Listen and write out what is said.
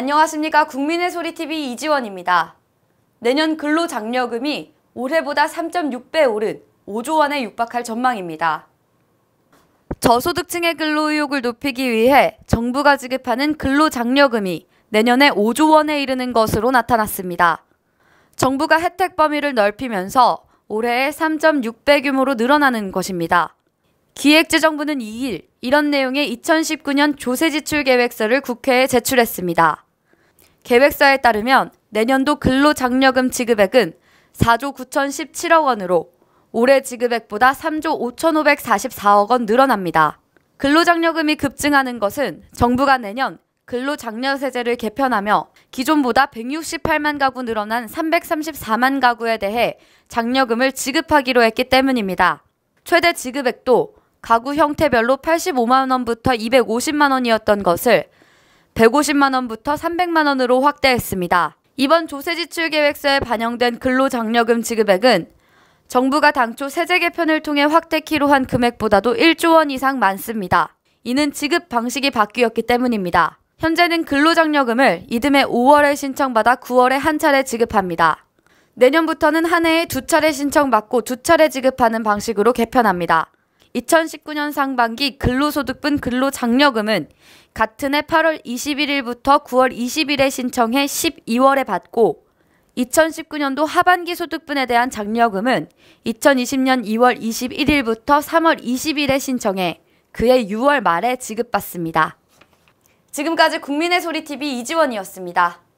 안녕하십니까 국민의 소리 TV 이지원입니다. 내년 근로장려금이 올해보다 3.6배 오른 5조 원에 육박할 전망입니다. 저소득층의 근로 의욕을 높이기 위해 정부가 지급하는 근로장려금이 내년에 5조 원에 이르는 것으로 나타났습니다. 정부가 혜택 범위를 넓히면서 올해의 3.6배 규모로 늘어나는 것입니다. 기획재정부는 2일 이런 내용의 2019년 조세지출 계획서를 국회에 제출했습니다. 계획서에 따르면 내년도 근로장려금 지급액은 4조 9,017억 원으로 올해 지급액보다 3조 5,544억 원 늘어납니다. 근로장려금이 급증하는 것은 정부가 내년 근로장려세제를 개편하며 기존보다 168만 가구 늘어난 334만 가구에 대해 장려금을 지급하기로 했기 때문입니다. 최대 지급액도 가구 형태별로 85만 원부터 250만 원이었던 것을 150만원부터 300만원으로 확대했습니다. 이번 조세지출 계획서에 반영된 근로장려금 지급액은 정부가 당초 세제 개편을 통해 확대키로 한 금액보다도 1조 원 이상 많습니다. 이는 지급 방식이 바뀌었기 때문입니다. 현재는 근로장려금을 이듬해 5월에 신청받아 9월에 한 차례 지급합니다. 내년부터는 한 해에 두 차례 신청받고 두 차례 지급하는 방식으로 개편합니다. 2019년 상반기 근로소득분 근로장려금은 같은 해 8월 21일부터 9월 20일에 신청해 12월에 받고 2019년도 하반기 소득분에 대한 장려금은 2020년 2월 21일부터 3월 20일에 신청해 그해 6월 말에 지급받습니다. 지금까지 국민의 소리 TV 이지원이었습니다.